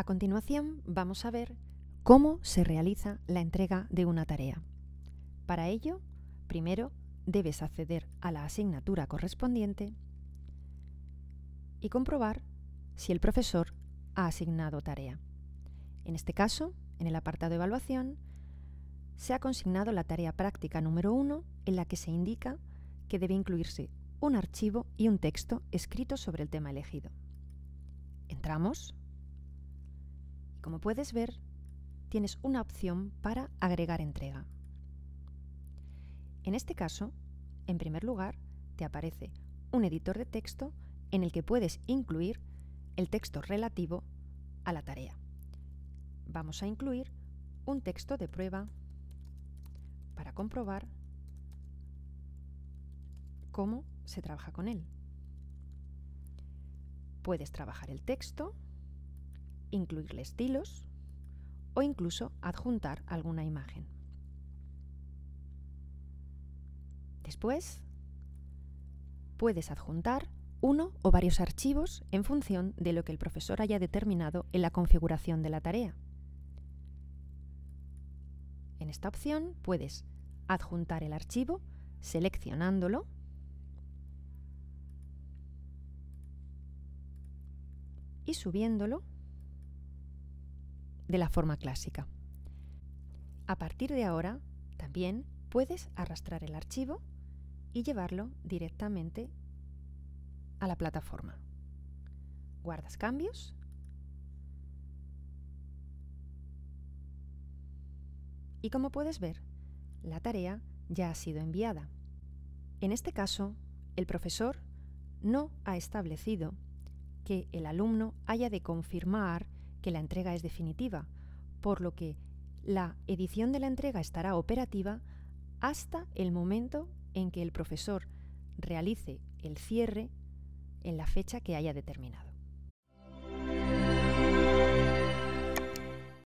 A continuación vamos a ver cómo se realiza la entrega de una tarea. Para ello, primero debes acceder a la asignatura correspondiente y comprobar si el profesor ha asignado tarea. En este caso, en el apartado de evaluación, se ha consignado la tarea práctica número 1 en la que se indica que debe incluirse un archivo y un texto escrito sobre el tema elegido. Entramos como puedes ver, tienes una opción para agregar entrega. En este caso, en primer lugar, te aparece un editor de texto en el que puedes incluir el texto relativo a la tarea. Vamos a incluir un texto de prueba para comprobar cómo se trabaja con él. Puedes trabajar el texto incluirle estilos o incluso adjuntar alguna imagen. Después, puedes adjuntar uno o varios archivos en función de lo que el profesor haya determinado en la configuración de la tarea. En esta opción puedes adjuntar el archivo seleccionándolo y subiéndolo de la forma clásica. A partir de ahora, también puedes arrastrar el archivo y llevarlo directamente a la plataforma. Guardas cambios. Y como puedes ver, la tarea ya ha sido enviada. En este caso, el profesor no ha establecido que el alumno haya de confirmar que la entrega es definitiva, por lo que la edición de la entrega estará operativa hasta el momento en que el profesor realice el cierre en la fecha que haya determinado.